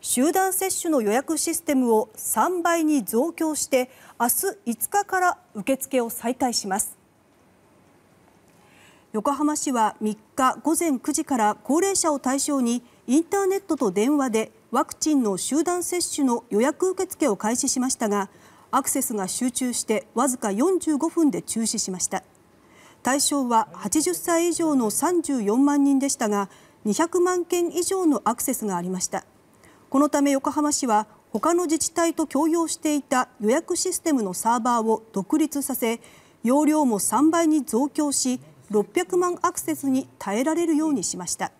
集団接種の予約システムを3倍に増強して明日5日から受付を再開します横浜市は3日午前9時から高齢者を対象にインターネットと電話でワクチンの集団接種の予約受付を開始しましたがアクセスが集中してわずか45分で中止しました対象は80歳以上の34万人でしたが200万件以上のアクセスがありましたこのため横浜市は他の自治体と共用していた予約システムのサーバーを独立させ容量も3倍に増強し600万アクセスに耐えられるようにしました。